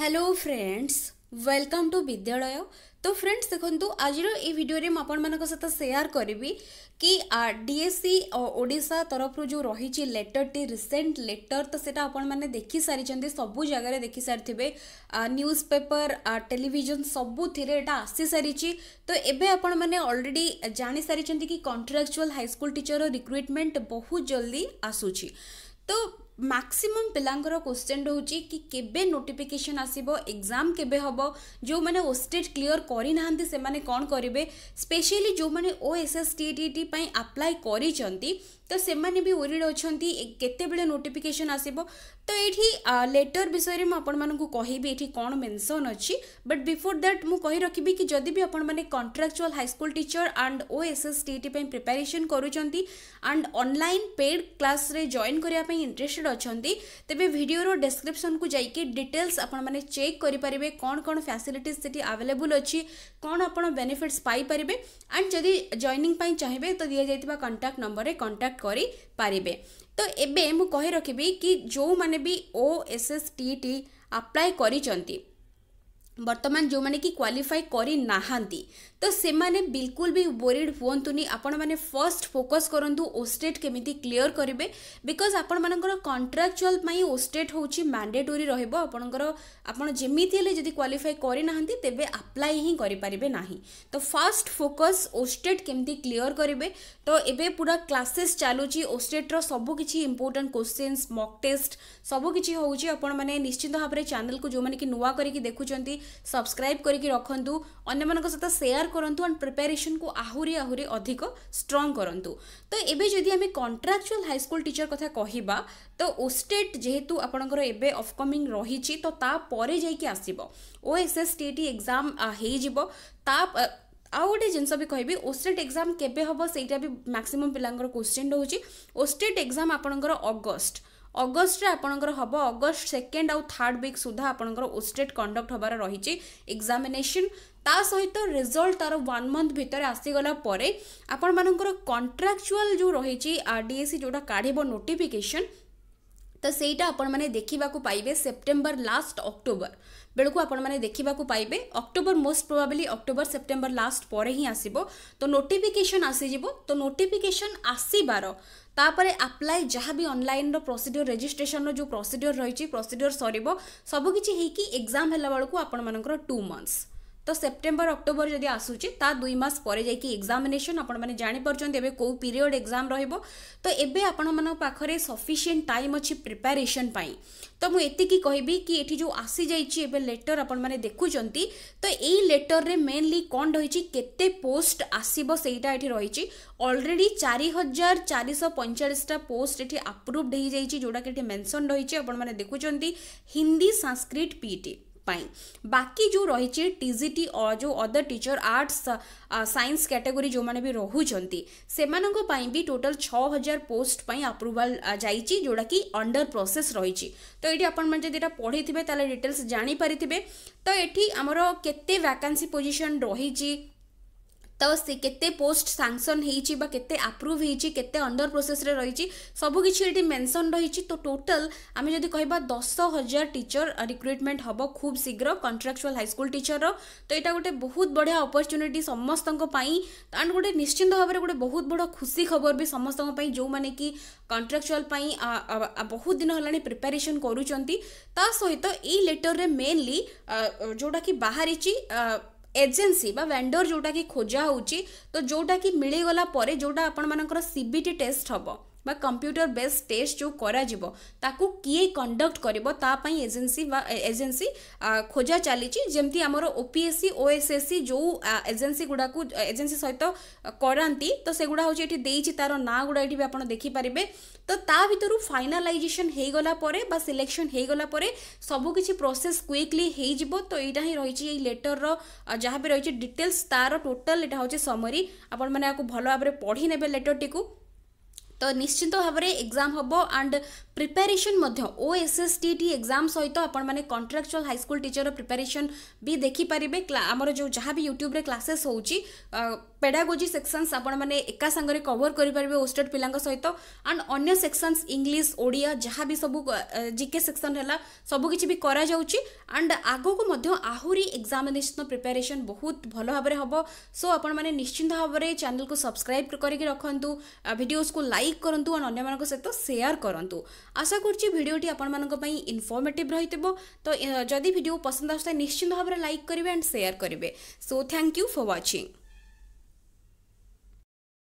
hello friends welcome to বিদ্যালয় তো friends দেখন্তু আজির এই ভিডিওরে মু আপনার সহ সেয়ার করবি কি ডিএসসি ওড়িশা তরফর যে রয়েছে লেটরটি রিসেন্ট লেটর তো সেটা আপনার দেখি সারি সবু জায়গায় দেখি সারিবে নিউজ পেপর টেলিভিজন সবুথে এটা আসি সারিছি তো এবে আপনার অলরেডি জাঁ সারি কি কন্ট্রাকচুয়াল হাইস্কুল টিচর রিক্রুটমেন্ট বহু জলদি আসুছি তো ମ୍ୟାକ୍ସିମମ୍ ପିଲାଙ୍କର କୋଶ୍ଚେନ୍ ରହୁଛି କି କେବେ ନୋଟିଫିକେସନ୍ ଆସିବ ଏକ୍ଜାମ୍ କେବେ ହେବ ଯେଉଁମାନେ ଓଷ୍ଟେଟ୍ କ୍ଲିଅର୍ କରିନାହାନ୍ତି ସେମାନେ କ'ଣ କରିବେ ସ୍ପେଶିଆଲି ଯେଉଁମାନେ ଓ ଏସ୍ ଏସ୍ ଟି ଟି ପାଇଁ ଆପ୍ଲାଏ କରିଛନ୍ତି ତ ସେମାନେ ବି ଓରିଡ଼ ଅଛନ୍ତି କେତେବେଳେ ନୋଟିଫିକେସନ୍ ଆସିବ ତ ଏଇଠି ଲେଟର୍ ବିଷୟରେ ମୁଁ ଆପଣମାନଙ୍କୁ କହିବି ଏଠି କ'ଣ ମେନ୍ସନ୍ ଅଛି ବଟ୍ ବିଫୋର୍ ଦ୍ୟାଟ୍ ମୁଁ କହି ରଖିବି କି ଯଦି ବି ଆପଣମାନେ contractual high school teacher and O S S T T ପାଇଁ ପ୍ରିପାରେସନ୍ କରୁଛନ୍ତି ଆଣ୍ଡ ଅନଲାଇନ୍ ପେଡ଼୍ କ୍ଲାସ୍ରେ ଜଏନ୍ କରିବା ପାଇଁ ଇଣ୍ଟରେଷ୍ଟେଡ୍ इंटरेस्टेड अच्छा तेज भिडर डेस्क्रिपन को जैक डिटेल्स आपने चेक करेंगे कौन कौन फैसिलिटीज से आवेलेबुल अच्छी कौन आपड़ बेनिफिट्स पाइपर एंड जदि जइनिंग चाहिए तो दी जाइए कंटाक्ट नंबर में कंटाक्ट करें तो ये मुझे रखी कि जो मैंने भी O S S T T apply कर ବର୍ତ୍ତମାନ ଯେଉଁମାନେ କି କ୍ୱାଲିଫାଏ କରିନାହାନ୍ତି ତ ସେମାନେ ବିଲକୁଲ ବି ୱରିଡ୍ ହୁଅନ୍ତୁନି ଆପଣମାନେ ଫର୍ଷ୍ଟ ଫୋକସ୍ କରନ୍ତୁ ଓଷ୍ଟେଟ୍ କେମିତି କ୍ଲିଅର କରିବେ ବିକଜ୍ ଆପଣମାନଙ୍କର କଣ୍ଟ୍ରାକ୍ଚୁଆଲ୍ ପାଇଁ ଓଷ୍ଟେଟ୍ ହେଉଛି ମ୍ୟାଣ୍ଡେଟୋରୀ ରହିବ ଆପଣଙ୍କର ଆପଣ ଯେମିତି ହେଲେ ଯଦି କ୍ୱାଲିଫାଏ କରିନାହାନ୍ତି ତେବେ ଆପ୍ଲାଏ ହିଁ କରିପାରିବେ ନାହିଁ ତ ଫାର୍ଷ୍ଟ ଫୋକସ୍ ଓଷ୍ଟେଟ୍ କେମିତି କ୍ଲିଅର କରିବେ ତ ଏବେ ପୁରା କ୍ଲାସେସ୍ ଚାଲୁଛି ଓଷ୍ଟେଟ୍ର ସବୁକିଛି ଇମ୍ପୋର୍ଟାଣ୍ଟ କୋଶ୍ଚିନ୍ସ ମକ୍ ଟେଷ୍ଟ ସବୁକିଛି ହେଉଛି ଆପଣମାନେ ନିଶ୍ଚିନ୍ତ ଭାବରେ ଚ୍ୟାନେଲକୁ ଯେଉଁମାନେ କି ନୂଆ କରିକି ଦେଖୁଛନ୍ତି ସବସ୍କ୍ରାଇବ୍ କରିକି ରଖନ୍ତୁ ଅନ୍ୟମାନଙ୍କ ସହିତ ସେୟାର କରନ୍ତୁ ଆଣ୍ଡ ପ୍ରିପାରେସନ୍କୁ ଆହୁରି ଆହୁରି ଅଧିକ ଷ୍ଟ୍ରଙ୍ଗ କରନ୍ତୁ ତ ଏବେ ଯଦି ଆମେ କଣ୍ଟ୍ରାକ୍ଚୁଆଲ୍ ହାଇସ୍କୁଲ୍ ଟିଚର୍ କଥା କହିବା ତ ଓଷ୍ଟେଟ୍ ଯେହେତୁ ଆପଣଙ୍କର ଏବେ ଅପକମିଂ ରହିଛି ତ ତାପରେ ଯାଇକି ଆସିବ O S S T T exam ହେଇଯିବ ତା ଆଉ ଗୋଟେ ଜିନିଷ ବି କହିବି ଓଷ୍ଟେଟ୍ ଏକ୍ଜାମ୍ କେବେ ହେବ ସେଇଟା ବି ମ୍ୟାକ୍ସିମମ୍ ପିଲାଙ୍କର କୋଶ୍ଚିନ୍ ରହୁଛି ଓଷ୍ଟେଟ୍ ଏକ୍ଜାମ୍ ଆପଣଙ୍କର ଅଗଷ୍ଟ অগষ্টে আপনার হব অগষ্ট সেকেন্ড আার্ড উইক সুদ্ধা আপনার ওস্টেট কন্ডক্ট হবার রয়েছে এক্সামিনেশন তা সহিত রেজল্ট তার ওয়ান মন্থ ভিতরে আসিগলা পরে আপনার কন্ট্রাকচুয়াল যে রয়েছে আর ডিএসি যেটা কাঢ়ব নোটিফিকেসন ତ ସେଇଟା ଆପଣମାନେ ଦେଖିବାକୁ ପାଇବେ ସେପ୍ଟେମ୍ବର ଲାଷ୍ଟ ଅକ୍ଟୋବର ବେଳକୁ ଆପଣମାନେ ଦେଖିବାକୁ ପାଇବେ October most probably October September last ପରେ ହିଁ ଆସିବ ତ ନୋଟିଫିକେସନ୍ ଆସିଯିବ ତ ନୋଟିଫିକେସନ୍ ଆସିବାର ତାପରେ ଆପ୍ଲାଏ ଯାହା ବି ଅନଲାଇନ୍ର ପ୍ରୋସିଡ଼ିଓର ରେଜିଷ୍ଟ୍ରେସନ୍ର ଯେଉଁ ପ୍ରୋସିଡ଼ିଓର ରହିଛି ପ୍ରୋସିଡ଼ିଓର ସରିବ ସବୁକିଛି ହେଇକି ଏକ୍ଜାମ୍ ହେଲା ବେଳକୁ ଆପଣମାନଙ୍କର ଟୁ ମନ୍ଥସ୍ তো সেপ্টেম্বর অক্টোবর যদি আসুচি তা দুই মাস পরে যাই এক্সামিনেসন আপনার জাঁপারছেন এবে কেউ পিরিয়ড এক্সাম রহব তো এবে আপনার পাখে সফিসিয়েন্ট টাইম অছি প্রিপারেসন পাই তো মু এতিকি কহবি কি এটি যে আসি যাই এবে লেটর আপনার দেখুম তো এই লেটরের মেনলি কণ রয়েছে কেতে পোস্ট আসব সেইটা এটি রয়েছে অলরেডি চারি হাজার চারিশ পঁয়চাশটা পোস্ট এটি আপ্রুভড হয়ে যাই যেটা কি এটি মেনশন রয়েছে আপনার দেখুম হিন্দি সংস্কৃত পিটি बाकी जो रही टीजीटी और जो other teacher arts science category जो मैंने भी रोचंती से भी टोटल छः हजार पोस्ट आप्रुवाल जाइए जोटा कि अंडर प्रोसेस रही तो ये आपड़ा जब यहाँ पढ़े थे डिटेल्स तो ये आमर के वैकेंसी पोजिशन रही तो से केते पोस्ट सांसन होती केते आप्रुव होती केते अंडर प्रोसेस रे रही सबकिछ ये मेनसन रही तो टोटल आम जब कह दस हजार टीचर रिक्रुटमेंट हम खूब शीघ्र कंट्राक्चुआल हाईस्कल टीचर तो यहाँ गोटे बहुत बढ़िया अपरच्युनिटी समस्त एंड गोटे निश्चिंत भाव में गोटे बहुत बड़ा खुशी खबर भी समस्त जो मैंने कि कंट्राक्चुआल बहुत दिन है प्रिपेरेसन करुँच सहित यही लेटर में मेनली जोटा कि बाहरी ଏଜେନ୍ସି ବା ଭେଣ୍ଡର ଯେଉଁଟାକି ଖୋଜା ହେଉଛି ତ ଯେଉଁଟାକି ମିଳିଗଲା ପରେ ଯେଉଁଟା ଆପଣମାନଙ୍କର ସିବିଟି ଟେଷ୍ଟ ହେବ বা কম্পিউটর বেস টেস্ট ଯେଉଁ କରାଯିବ ତାକୁ କିଏ କଣ୍ଡକ୍ଟ କରିବ ତା ପାଇଁ ଏଜେନ୍ସି ବା ଏଜେନ୍ସି ଖୋଜା ଚାଲିଛି ଯେମିତି ଆମର ଓପିଏସ୍ସି ଓଏସ୍ଏସ୍ସି ଯେଉଁ ଏଜେନ୍ସି ଗୁଡ଼ାକୁ ଏଜେନ୍ସି ସହିତ କରାନ୍ତି ତ ସେଗୁଡ଼ା ହେଉଛି ଏଠି ଦେଇଛି ତାର ନାଁ ଗୁଡ଼ା ଏଠି ବି ଆପଣ ଦେଖିପାରିବେ ତ ତା ଭିତରୁ ଫାଇନାଲାଇଜେସନ୍ ହେଇଗଲା ପରେ ବା ସିଲେକ୍ସନ୍ ହେଇଗଲା ପରେ ସବୁକିଛି ପ୍ରୋସେସ୍ କ୍ୱିକ୍ଲି ହେଇଯିବ ତ ଏଇଟା ହିଁ ରହିଛି ଏଇ ଲେଟର୍ର ଯାହା ବି ରହିଛି ଡିଟେଲ୍ସ ତାର ଟୋଟାଲ୍ ଏଇଟା ହେଉଛି ସମରି ଆପଣମାନେ ଏହାକୁ ଭଲ ଭାବରେ ପଢ଼ି ନେବେ ଲେଟର୍ଟିକୁ ତ ନିଶ୍ଚିତ ଭାବରେ ଏକ୍ଜାମ୍ ହେବ ଆଣ୍ଡ ପ୍ରିପାରେସନ୍ ମଧ୍ୟ O S S T T exam ସହିତ ଆପଣମାନେ କଣ୍ଟ୍ରାକ୍ଚୁଆଲ୍ ହାଇସ୍କୁଲ୍ ଟିଚର୍ର ପ୍ରିପାରେସନ୍ ବି ଦେଖିପାରିବେ ଆମର ଯେଉଁ ଯାହା ବି ୟୁଟ୍ୟୁବ୍ରେ କ୍ଲାସେସ୍ ହେଉଛି ପେଡାଗୋଜି ସେକ୍ସନ୍ସ ଆପଣମାନେ ଏକା ସାଙ୍ଗରେ କଭର୍ କରିପାରିବେ ଓଷ୍ଟେଡ୍ ପିଲାଙ୍କ ସହିତ ଆଣ୍ଡ ଅନ୍ୟ ସେକ୍ସନ୍ସ ଇଂଲିଶ ଓଡ଼ିଆ ଯାହା ବି ସବୁ ଜିକେ ସେକ୍ସନ୍ ହେଲା ସବୁକିଛି ବି କରାଯାଉଛି ଆଣ୍ଡ ଆଗକୁ ମଧ୍ୟ ଆହୁରି ଏକ୍ଜାମିନେସନ୍ ପ୍ରିପାରେସନ୍ ବହୁତ ଭଲ ଭାବରେ ହେବ ସୋ ଆପଣମାନେ ନିଶ୍ଚିନ୍ତ ଭାବରେ ଚ୍ୟାନେଲ୍କୁ ସବସ୍କ୍ରାଇବ୍ କରିକି ରଖନ୍ତୁ ଭିଡ଼ିଓସ୍କୁ ଲାଇକ୍ লাইক করতু আর অন্যমানক সহিত সেয়ার করতু আশা করছি ভিডিওটি আপনার ইনফর্মেটিভ রহিথিব তো যদি ভিডিও পসন্দ আসে নিশ্চিন্ত ভাবে লাইক করবে আন্ড সেয়ার করবে so thank you for watching